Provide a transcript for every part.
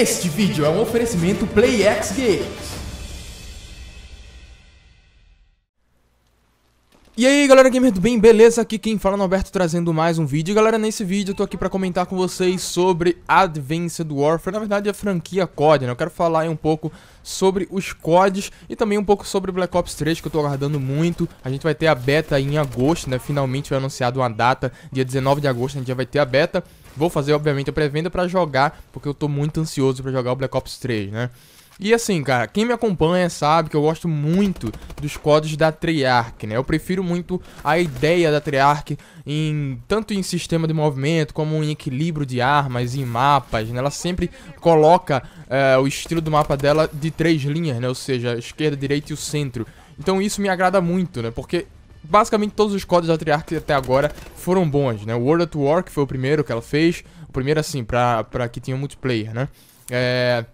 Este vídeo é um oferecimento PlayX Games. E aí galera gamer do bem, beleza? Aqui quem fala é o Alberto trazendo mais um vídeo. galera, nesse vídeo eu tô aqui pra comentar com vocês sobre Advanced Warfare, na verdade a franquia COD, né? Eu quero falar aí um pouco sobre os CODs e também um pouco sobre Black Ops 3 que eu tô aguardando muito. A gente vai ter a beta em agosto, né? Finalmente foi anunciado uma data, dia 19 de agosto a gente já vai ter a beta. Vou fazer, obviamente, a pré-venda para jogar, porque eu tô muito ansioso para jogar o Black Ops 3, né? E assim, cara, quem me acompanha sabe que eu gosto muito dos códigos da Treyarch, né? Eu prefiro muito a ideia da Treyarch em tanto em sistema de movimento como em equilíbrio de armas, em mapas, né? Ela sempre coloca uh, o estilo do mapa dela de três linhas, né? Ou seja, esquerda, direita e o centro. Então isso me agrada muito, né? Porque basicamente todos os códigos da Triarch até agora foram bons, né? World at War, que foi o primeiro que ela fez, o primeiro assim, pra, pra que tinha multiplayer, né? É...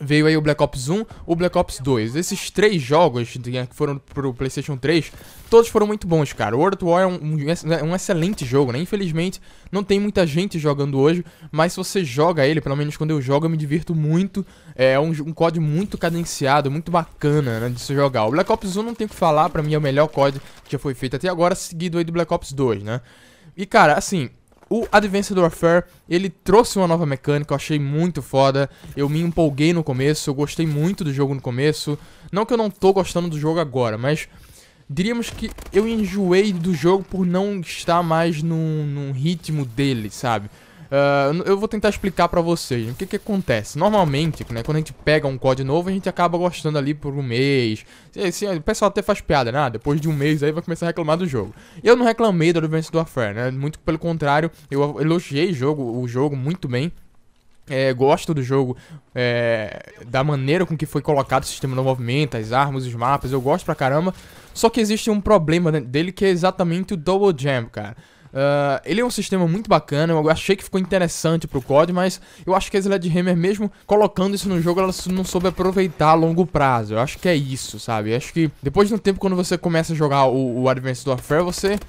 Veio aí o Black Ops 1, o Black Ops 2. Esses três jogos é, que foram pro PlayStation 3, todos foram muito bons, cara. O World of War é um, é, é um, excelente jogo, né? Infelizmente, não tem muita gente jogando hoje, mas se você joga ele, pelo menos quando eu jogo, eu me divirto muito. É um, um código muito cadenciado, muito bacana, né, de se jogar. O Black Ops 1 não tem o que falar, pra mim é o melhor código que já foi feito até agora, seguido aí do Black Ops 2, né? E, cara, assim, o Advanced Warfare, ele trouxe uma nova mecânica, eu achei muito foda. Eu me empolguei no começo, eu gostei muito do jogo no começo. Não que eu não tô gostando do jogo agora, mas diríamos que eu enjoei do jogo por não estar mais num, num ritmo dele, sabe? Uh, eu vou tentar explicar pra vocês né, o que que acontece. Normalmente, né, quando a gente pega um COD novo, a gente acaba gostando ali por um mês. Assim, o pessoal até faz piada, né? Ah, depois de um mês aí vai começar a reclamar do jogo. Eu não reclamei da Advanced Warfare, né? Muito pelo contrário, eu elogiei o jogo, o jogo muito bem. É, gosto do jogo, é, da maneira com que foi colocado o sistema de movimento, as armas, os mapas, eu gosto pra caramba. Só que existe um problema né, dele que é exatamente o Double Jam, cara. Uh, ele é um sistema muito bacana, eu achei que ficou interessante pro COD, mas eu acho que a Sledgehammer, mesmo colocando isso no jogo, ela não soube aproveitar a longo prazo. Eu acho que é isso, sabe? Eu acho que depois de um tempo, quando você começa a jogar o, o Advanced Warfare, você uh,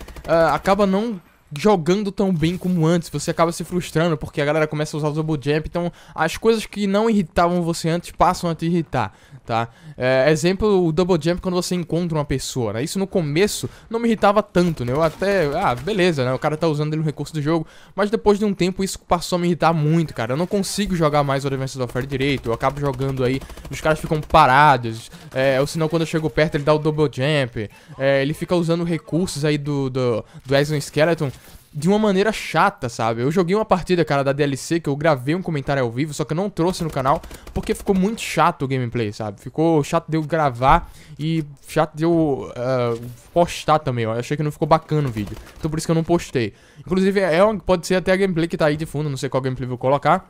acaba não jogando tão bem como antes, você acaba se frustrando porque a galera começa a usar o double jump, então as coisas que não irritavam você antes passam a te irritar, tá? É, exemplo, o double jump quando você encontra uma pessoa, né? Isso no começo não me irritava tanto, né? Eu até, ah, beleza, né? O cara tá usando ele um recurso do jogo, mas depois de um tempo isso passou a me irritar muito, cara. Eu não consigo jogar mais o Advanced Warfare direito, eu acabo jogando aí, os caras ficam parados, é, senão quando eu chego perto ele dá o double jump, é, ele fica usando recursos aí do, do, do Exoskeleton, de uma maneira chata, sabe? Eu joguei uma partida, cara, da DLC que eu gravei um comentário ao vivo, só que eu não trouxe no canal porque ficou muito chato o gameplay, sabe? Ficou chato de eu gravar e chato de eu uh, postar também, ó. Eu achei que não ficou bacana o vídeo, então por isso que eu não postei. Inclusive, é, é pode ser até a gameplay que tá aí de fundo, não sei qual gameplay eu vou colocar.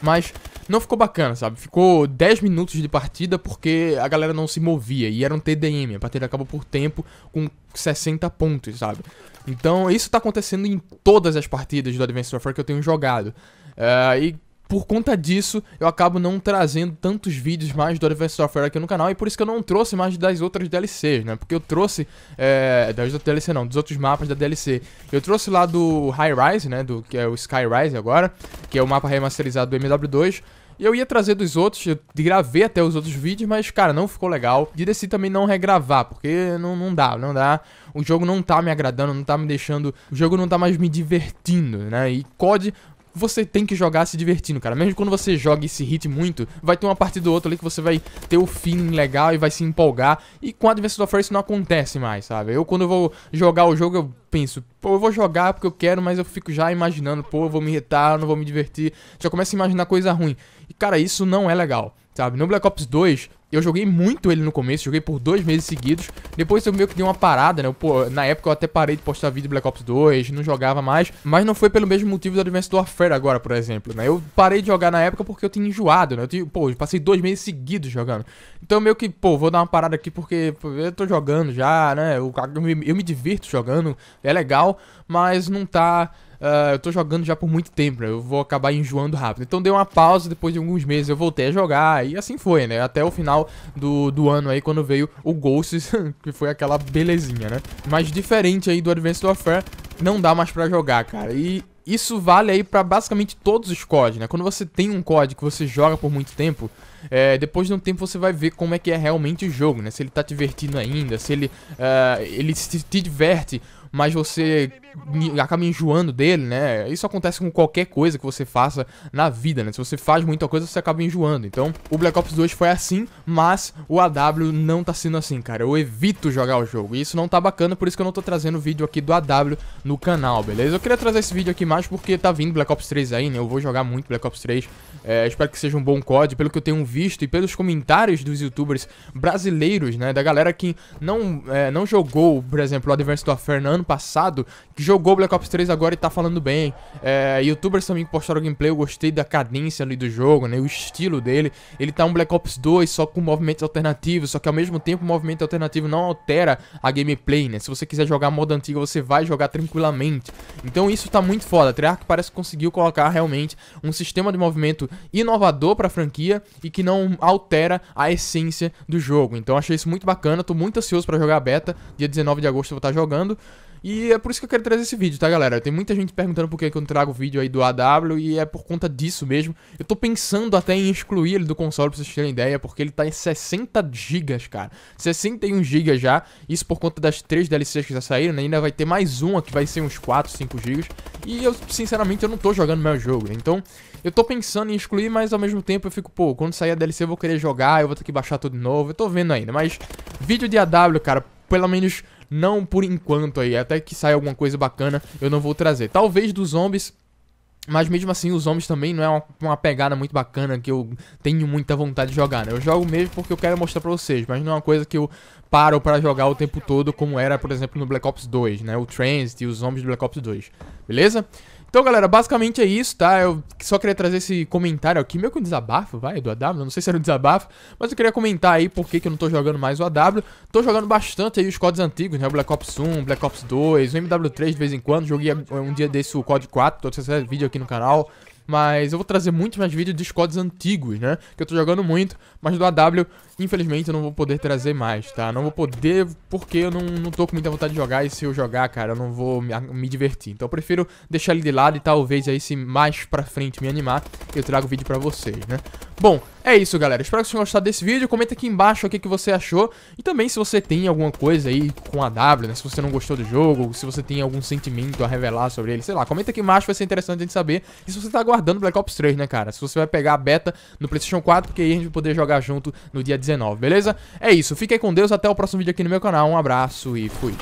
Mas não ficou bacana, sabe? Ficou 10 minutos de partida porque a galera não se movia e era um TDM. A partida acabou por tempo com 60 pontos, sabe? Então isso tá acontecendo em todas as partidas do Advanced Warfare que eu tenho jogado. Uh, e por conta disso, eu acabo não trazendo tantos vídeos mais do Advanced Warfare aqui no canal, e por isso que eu não trouxe mais das outras DLCs, né? Porque eu trouxe, é, das outras DLC não, dos outros mapas da DLC. Eu trouxe lá do High Rise, né, do, que é o Sky Rise agora, que é o mapa remasterizado do MW2, e eu ia trazer dos outros, eu gravei até os outros vídeos, mas, cara, não ficou legal. E decidi também não regravar, porque não, não dá, não dá. O jogo não tá me agradando, não tá me deixando. O jogo não tá mais me divertindo, né? E COD você tem que jogar se divertindo, cara. Mesmo quando você joga e se irrite muito, vai ter uma partida ou outra ali que você vai ter o feeling legal e vai se empolgar. E com Adventure Warfare isso não acontece mais, sabe? Eu quando vou jogar o jogo, eu penso, pô, eu vou jogar porque eu quero, mas eu fico já imaginando, pô, eu vou me irritar, não vou me divertir. Já começo a imaginar coisa ruim. E, cara, isso não é legal, sabe? No Black Ops 2, eu joguei muito ele no começo, joguei por dois meses seguidos. Depois eu meio que dei uma parada, né? pô, na época eu até parei de postar vídeo de Black Ops 2, não jogava mais. Mas não foi pelo mesmo motivo do Advanced Warfare agora, por exemplo, né? Eu parei de jogar na época porque eu tinha enjoado, né? Eu tinha, pô, eu passei dois meses seguidos jogando. Então meio que, pô, vou dar uma parada aqui porque eu tô jogando já, né? Eu, eu, me, eu me divirto jogando, é legal, mas não tá uh, eu tô jogando já por muito tempo, né? eu vou acabar enjoando rápido. Então dei uma pausa, depois de alguns meses eu voltei a jogar e assim foi, né? Até o final do, do ano aí, quando veio o Ghosts, que foi aquela belezinha, né? Mas diferente aí do Advanced Warfare, não dá mais pra jogar, cara. E isso vale aí para basicamente todos os CODs, né? Quando você tem um COD que você joga por muito tempo, é, depois de um tempo você vai ver como é que é realmente o jogo, né? Se ele tá divertindo ainda, se ele, uh, ele se te diverte mas você acaba enjoando dele, né? Isso acontece com qualquer coisa que você faça na vida, né? Se você faz muita coisa, você acaba enjoando. Então, o Black Ops 2 foi assim, mas o AW não tá sendo assim, cara. Eu evito jogar o jogo e isso não tá bacana, por isso que eu não tô trazendo vídeo aqui do AW no canal, beleza? Eu queria trazer esse vídeo aqui mais porque tá vindo Black Ops 3 aí, né? Eu vou jogar muito Black Ops 3. É, espero que seja um bom COD, pelo que eu tenho visto e pelos comentários dos youtubers brasileiros, né? Da galera que não, é, não jogou, por exemplo, o of Fernando ano passado que jogou Black Ops 3 agora e tá falando bem. É, Youtubers também postaram gameplay, eu gostei da cadência ali do jogo, né? O estilo dele. Ele tá um Black Ops 2 só com movimentos alternativos, só que ao mesmo tempo o movimento alternativo não altera a gameplay, né? Se você quiser jogar modo antigo você vai jogar tranquilamente. Então isso tá muito foda. A Treyarch parece que conseguiu colocar realmente um sistema de movimento inovador pra franquia e que não altera a essência do jogo. Então achei isso muito bacana, tô muito ansioso para jogar a beta. Dia 19 de agosto eu vou estar tá jogando. E é por isso que eu quero trazer esse vídeo, tá, galera? Tem muita gente perguntando por que eu não trago vídeo aí do AW e é por conta disso mesmo. Eu tô pensando até em excluir ele do console, pra vocês terem ideia, porque ele tá em 60 GB, cara. 61 GB já, isso por conta das três DLCs que já saíram, né? Ainda vai ter mais uma que vai ser uns 4, 5 GB. E eu, sinceramente, eu não tô jogando meu jogo, né? Então, eu tô pensando em excluir, mas ao mesmo tempo eu fico, pô, quando sair a DLC eu vou querer jogar, eu vou ter que baixar tudo de novo, eu tô vendo ainda. Mas vídeo de AW, cara, pelo menos não por enquanto aí. Até que saia alguma coisa bacana, eu não vou trazer. Talvez dos zombies. Mas mesmo assim, os homens também não é uma, uma, pegada muito bacana que eu tenho muita vontade de jogar, né? Eu jogo mesmo porque eu quero mostrar pra vocês, mas não é uma coisa que eu paro para jogar o tempo todo, como era, por exemplo, no Black Ops 2, né? O Transit e os homens do Black Ops 2, beleza? Então, galera, basicamente é isso, tá? Eu só queria trazer esse comentário aqui, meio que um desabafo, vai, do AW. Não sei se era um desabafo, mas eu queria comentar aí por que, que eu não tô jogando mais o AW. Tô jogando bastante aí os CODs antigos, né? O Black Ops 1, Black Ops 2, o MW3 de vez em quando. Joguei um dia desse o COD 4, tô fazendo vídeo aqui no canal. Mas eu vou trazer muito mais vídeos de squads antigos, né? Que eu tô jogando muito, mas do AW, infelizmente, eu não vou poder trazer mais, tá? Não vou poder porque eu não, não tô com muita vontade de jogar e se eu jogar, cara, eu não vou me, me divertir. Então eu prefiro deixar ele de lado e talvez aí se mais pra frente me animar, eu trago vídeo pra vocês, né? Bom, é isso, galera. Espero que vocês tenham gostado desse vídeo. Comenta aqui embaixo o que, que você achou. E também se você tem alguma coisa aí com a W, né? Se você não gostou do jogo, se você tem algum sentimento a revelar sobre ele, sei lá. Comenta aqui embaixo, vai ser interessante a gente saber. E se você tá aguardando Black Ops 3, né, cara? Se você vai pegar a beta no PlayStation 4, porque aí a gente vai poder jogar junto no dia 19, beleza? É isso. Fique aí com Deus. Até o próximo vídeo aqui no meu canal. Um abraço e fui.